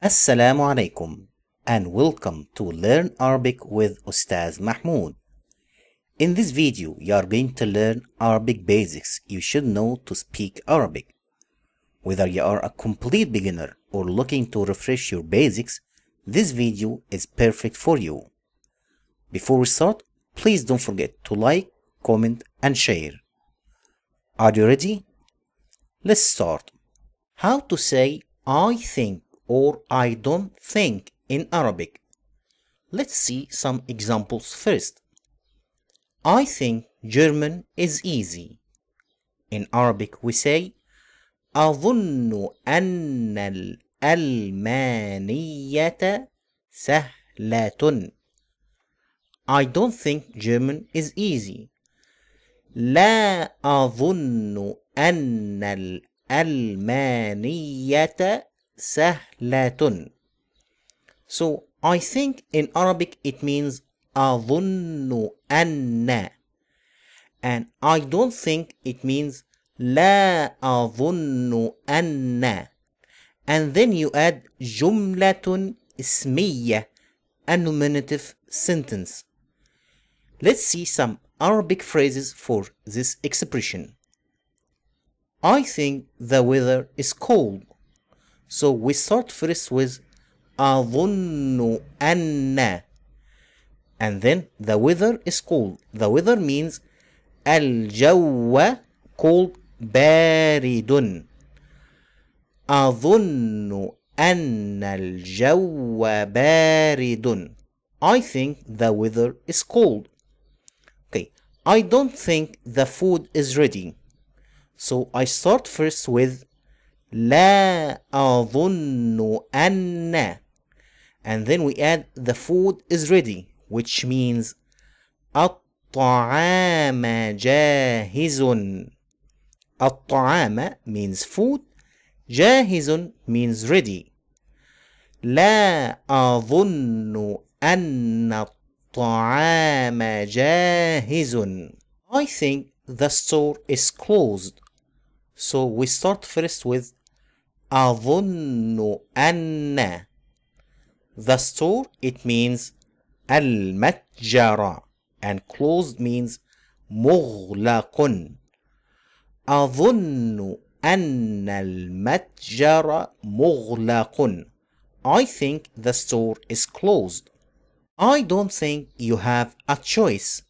Assalamu alaikum and welcome to Learn Arabic with Ustaz Mahmoud. In this video, you are going to learn Arabic basics you should know to speak Arabic. Whether you are a complete beginner or looking to refresh your basics, this video is perfect for you. Before we start, please don't forget to like, comment and share. Are you ready? Let's start. How to say I think or I don't think in Arabic. Let's see some examples first. I think German is easy. In Arabic we say أظن أن الألمانية سهلة. I don't think German is easy. لا أظن أن الألمانية سهلة So I think in Arabic it means أظن أن and I don't think it means لا أظن أن and then you add جملة اسمية a nominative sentence Let's see some Arabic phrases for this expression. I think the weather is cold. So we start first with أظن أن and then the weather is cold. The weather means الجو cold بارد أظن أن الجو بارد I think the weather is cold. Okay, I don't think the food is ready. So I start first with لا أظن أن and then we add the food is ready which means الطعام جاهز الطعام means food جاهز means ready لا أظن أن الطعام جاهز I think the store is closed so we start first with أظن أن the store it means المتجر and closed means مغلق أظن أن المتجر مغلق I think the store is closed I don't think you have a choice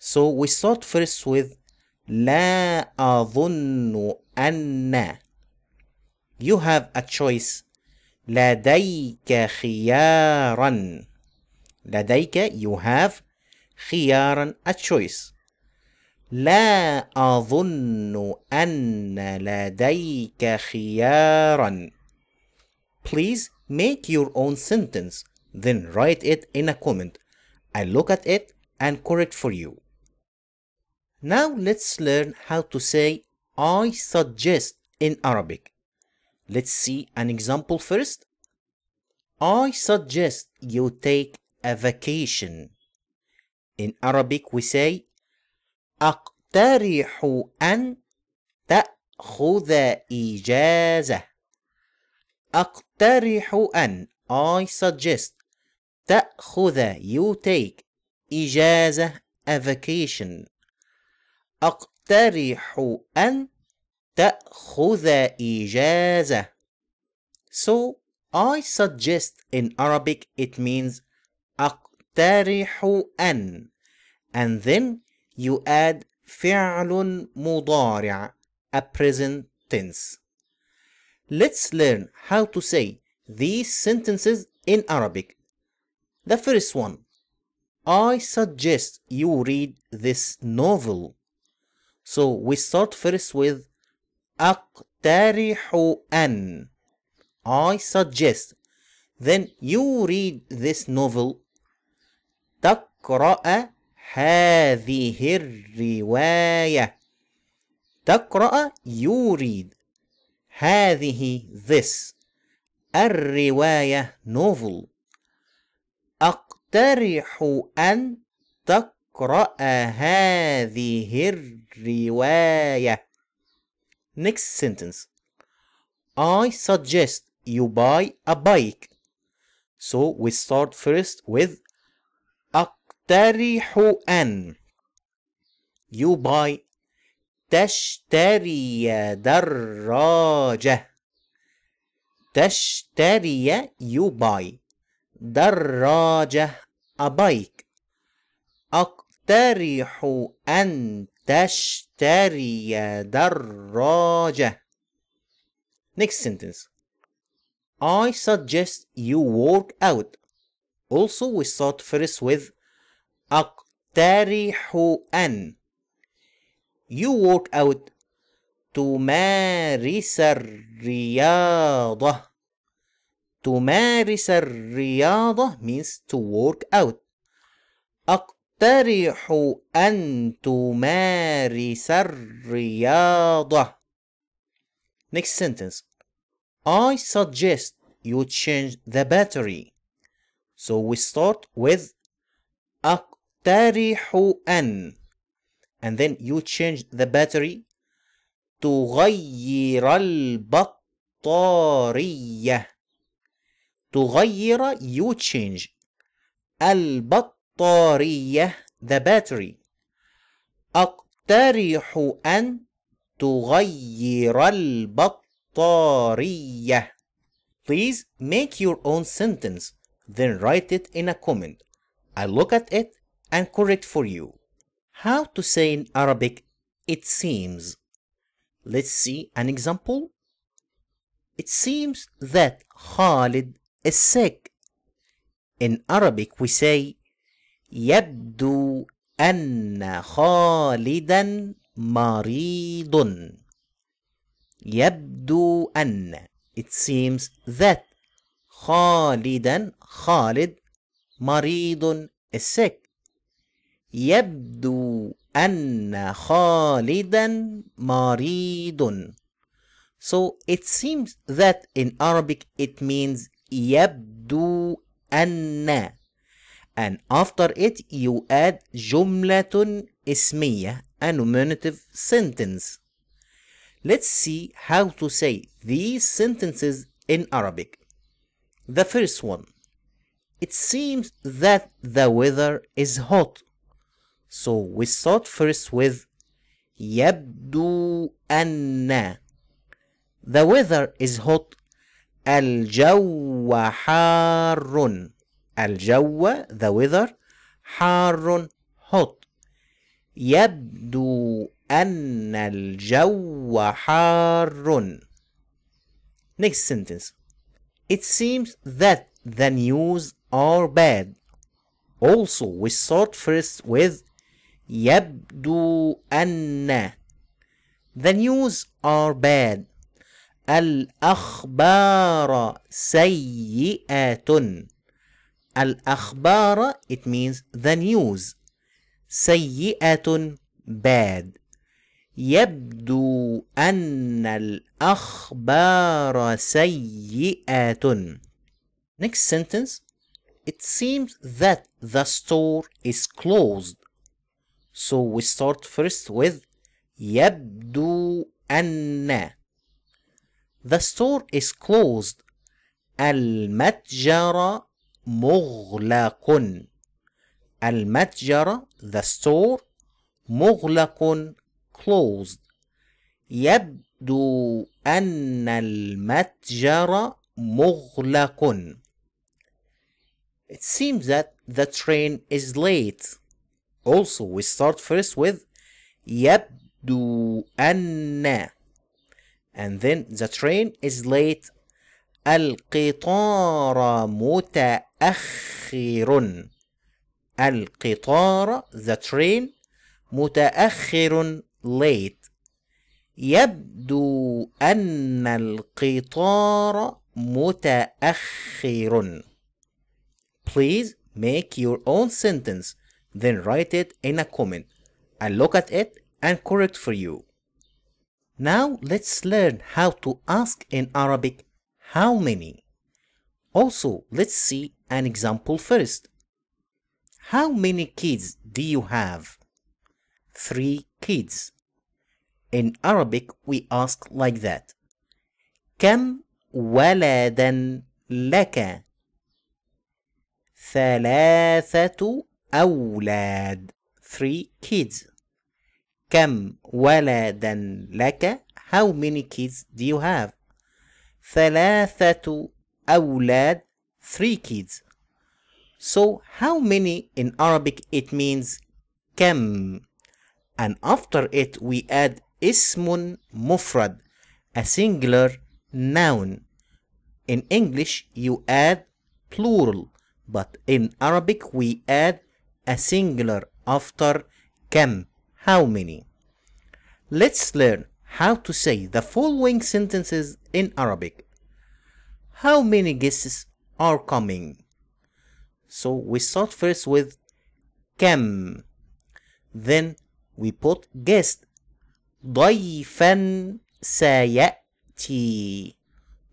so we start first with لا أظن أن you have a choice. لديك خيارا. لديك you have خيارا a choice. لا أظن أن لديك خيارا. Please make your own sentence, then write it in a comment. I look at it and correct for you. Now let's learn how to say I suggest in Arabic. Let's see an example first. I suggest you take a vacation. In Arabic we say أقترح أن تأخذ إجازة. أقترح أن I suggest تأخذ you take إجازة a vacation. أقترح أن تأخذ إجازة. So I suggest in Arabic it means أقترح أن and then you add فعل مضارع a present tense. Let's learn how to say these sentences in Arabic. The first one. I suggest you read this novel. So we start first with أقترح أن I suggest Then you read this novel تقرأ هذه الرواية تقرأ you read هذه this الرواية novel أقترح أن تقرأ هذه الرواية Next sentence. I suggest you buy a bike. So we start first with أقترح أن. You buy تشتري دراجة. تشتري you buy. دراجة a bike. أقترح أن تشتري دراجة Next sentence I suggest you work out Also we start first with أقترح أن You work out تمارس الرياضة تمارس الرياضة means to work out أق تقترح أن تمارس الرياضة Next sentence I suggest you change the battery So we start with أقترح أن And then you change the battery تغير البطارية تغير you change البطارية الطارية the battery أقترح أن تغير البطارية Please make your own sentence then write it in a comment. I look at it and correct for you. How to say in Arabic it seems? Let's see an example. It seems that Khalid is sick. In Arabic we say يبدو أن خالدا مريض يبدو أن it seems that خالدا خالد مريض is sick يبدو أن خالدا مريض So it seems that in Arabic it means يبدو أن and after it you add جملة اسمية nominative sentence. Let's see how to say these sentences in Arabic. The first one. It seems that the weather is hot. So we start first with يبدو أن The weather is hot. الجو حار الجو the weather حار hot يبدو أن الجو حار Next sentence It seems that the news are bad Also we start first with يبدو أن The news are bad الأخبار سيئة Al-akhbara, it means the news. سيئة bad. يبدو أن الأخبار سيئة. Next sentence. It seems that the store is closed. So we start first with يبدو أن. The store is closed. المتجر مغلق المتجر the store مغلق closed يبدو أن المتجر مغلق It seems that the train is late. Also, we start first with يبدو أن and then the train is late القطار متأخر متأخر القطار the train متأخر late يبدو أن القطار متأخر Please make your own sentence then write it in a comment and look at it and correct for you Now let's learn how to ask in Arabic how many Also let's see an example first. How many kids do you have? Three kids. In Arabic, we ask like that. كم ولدا لك؟ ثلاثة أولاد. Three kids. كم ولدا لك؟ How many kids do you have? ثلاثة أولاد three kids. So how many in Arabic it means "kam," and after it we add "ismun mufrad," a singular noun. In English you add plural but in Arabic we add a singular after "kam." how many. Let's learn how to say the following sentences in Arabic. How many guests are coming. So we start first with كم then we put guest ضيفا سيأتي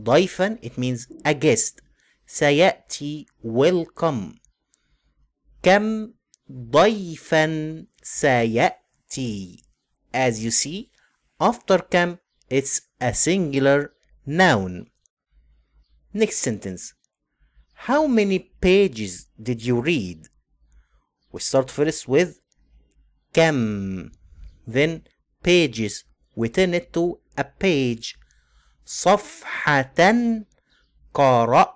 ضيفا it means a guest سيأتي will come كم ضيفا سيأتي as you see after كم it's a singular noun next sentence how many pages did you read? We start first with كم then pages we turn it to a page صفحة قرأت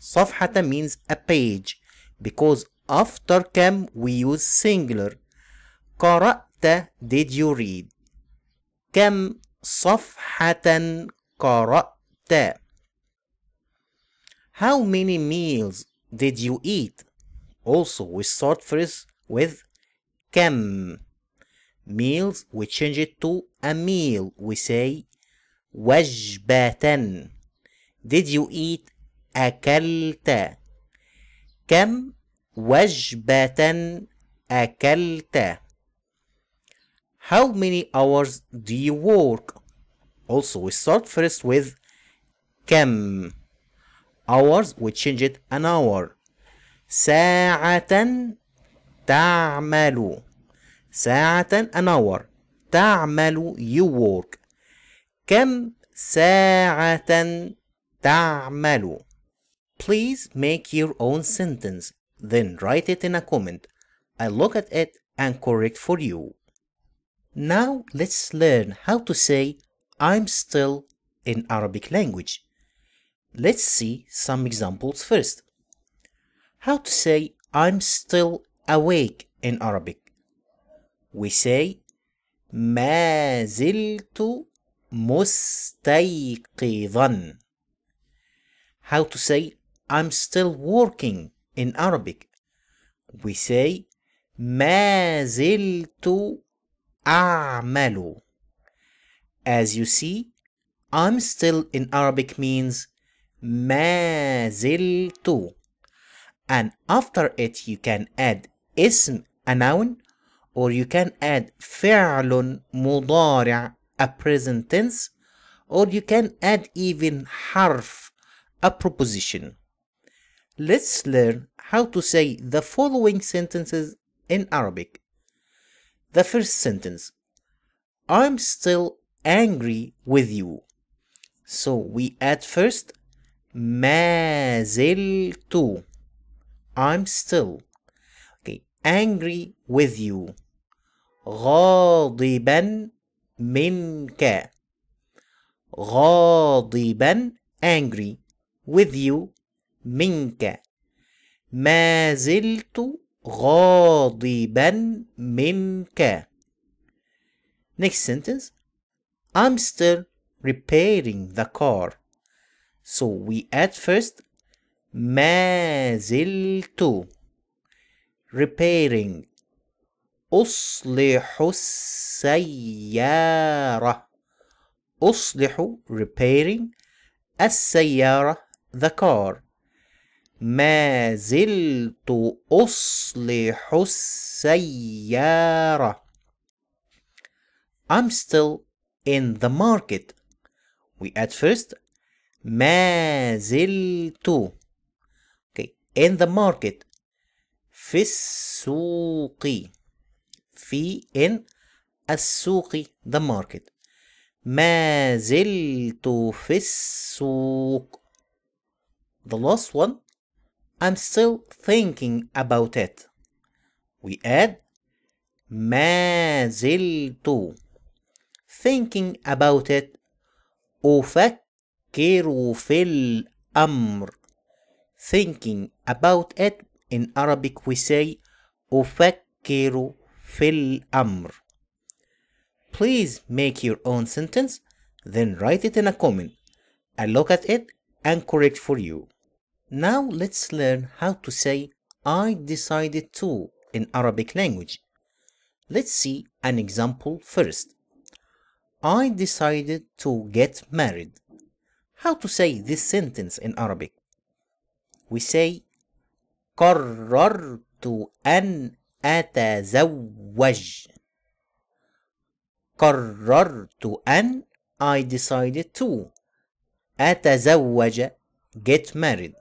صفحة means a page because after كم we use singular قرأت did you read كم صفحة قرأت how many meals did you eat? Also, we start first with كم. Meals, we change it to a meal. We say وجبة. Did you eat أكلت كم وجبة أكلت How many hours do you work? Also we start first with كم hours we change it an hour ساعة تعمل ساعة an hour تعمل you work كم ساعة تعمل Please make your own sentence then write it in a comment I look at it and correct for you Now let's learn how to say I'm still in Arabic language Let's see some examples first. How to say I'm still awake in Arabic? We say ما زلت مستيقظا. How to say I'm still working in Arabic? We say ما زلت أعمل. As you see, I'm still in Arabic means ما زلت and after it you can add اسم a noun or you can add فعل مضارع a present tense or you can add even حرف a proposition let's learn how to say the following sentences in Arabic the first sentence I'm still angry with you so we add first ما زلت I'm still okay angry with you غاضبا منك غاضبا angry with you منك ما زلت غاضبا منك next sentence I'm still repairing the car so we add first ما repairing أصلح السيارة أصلح repairing السيارة the car ما زلت أصلح السيارة I'm still in the market. We add first ما زلت okay in the market في السوق في in السوق the market ما زلت في السوق the last one I'm still thinking about it we add ما زلت thinking about it أفكر فكروا في الأمر thinking about it in Arabic we say أفكر في الأمر Please make your own sentence then write it in a comment I look at it and correct for you Now let's learn how to say I decided to in Arabic language Let's see an example first I decided to get married how to say this sentence in Arabic. We say قررت أن أتزوج قررت أن I decided to أتزوج get married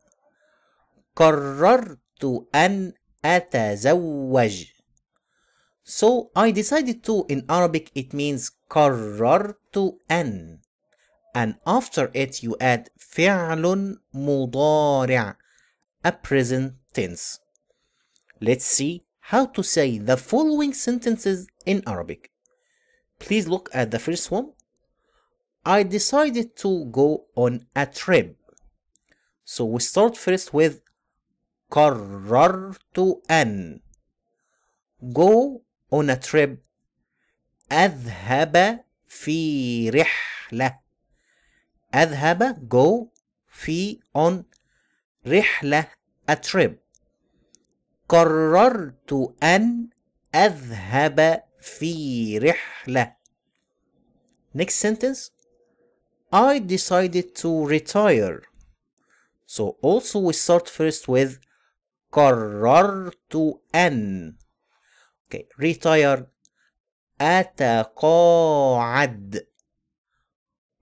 قررت أن أتزوج So I decided to in Arabic it means قررت أن and after it you add فعل مضارع a present tense. Let's see how to say the following sentences in Arabic. Please look at the first one. I decided to go on a trip. So we start first with قررت أن go on a trip أذهب في رحلة أذهب go في on رحلة a trip قررت أن أذهب في رحلة Next sentence I decided to retire So also we start first with قررت أن Okay, retire أتقاعد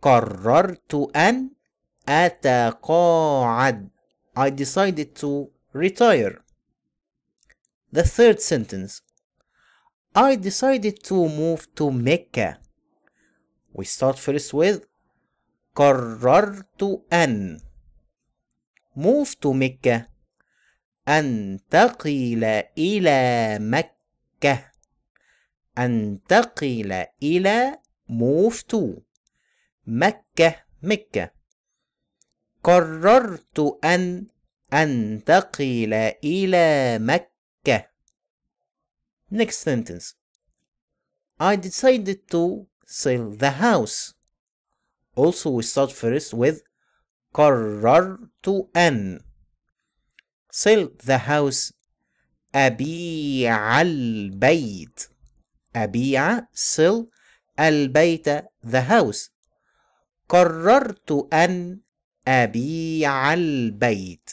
قررت أن أتقاعد I decided to retire The third sentence I decided to move to Mecca We start first with قررت أن move to Mecca أنتقل إلى مكة أنتقل إلى move to مكة مكة قررت أن أنتقل إلى مكة Next sentence I decided to sell the house Also we start first with قررت أن sell the house أبيع البيت أبيع sell البيت the house قررت أن أبيع البيت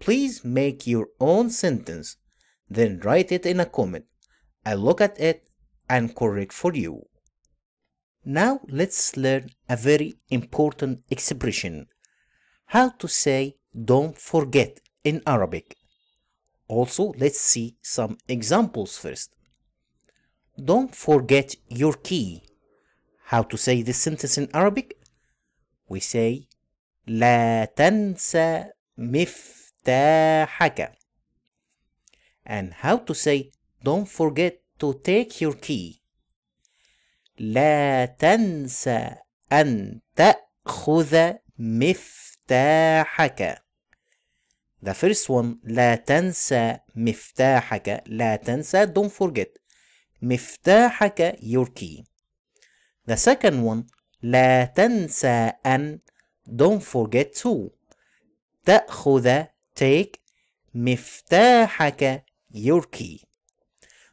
Please make your own sentence, then write it in a comment. I'll look at it and correct for you. Now let's learn a very important expression. How to say don't forget in Arabic. Also, let's see some examples first. Don't forget your key. how to say this sentence in Arabic we say لا تنسى مفتاحك and how to say don't forget to take your key لا تنسى أن تأخذ مفتاحك The first one لا تنسى مفتاحك لا تنسى don't forget مفتاحك your key The second one لا تنسى أن don't forget to تأخذ take مفتاحك your key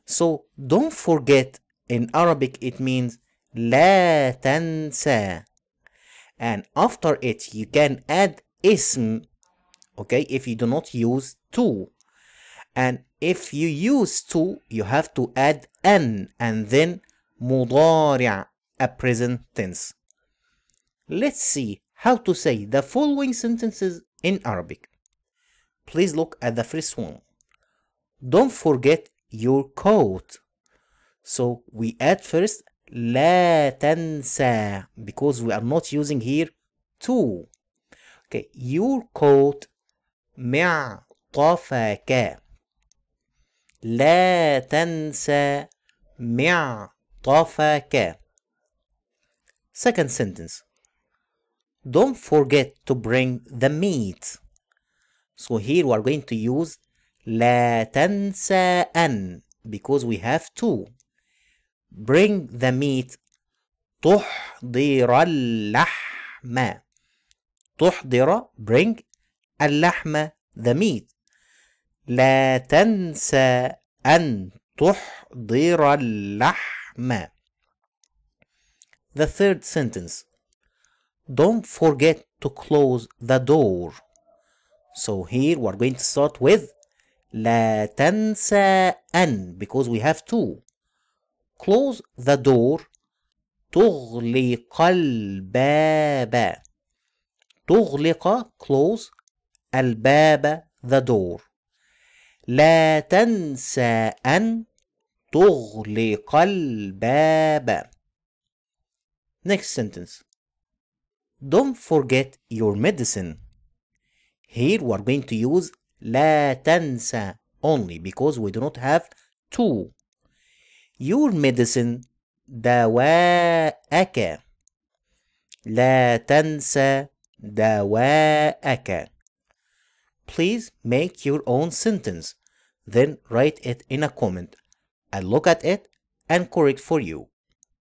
so don't forget in Arabic it means لا تنسى and after it you can add ism okay if you do not use to and if you use to you have to add an and then مضارع a present tense. Let's see how to say the following sentences in Arabic. Please look at the first one. Don't forget your coat. So we add first لا تنسى because we are not using here to. Okay, your coat معطفك. لا تنسى معطفك. Second sentence. Don't forget to bring the meat. So here we are going to use لا تنسى أن because we have to. Bring the meat. تحضر اللحم. تحضر bring اللحم the meat. لا تنسى أن تحضر اللحم. The third sentence Don't forget to close the door. So here we're going to start with لا تنسى أن because we have two. Close the door. تغلق الباب. تغلق close الباب the door. لا تنسى أن تغلق الباب. Next sentence. Don't forget your medicine. Here we are going to use لا تنسى only because we do not have two. Your medicine دواءك. لا تنسى دواءك. Please make your own sentence, then write it in a comment. I'll look at it and correct for you.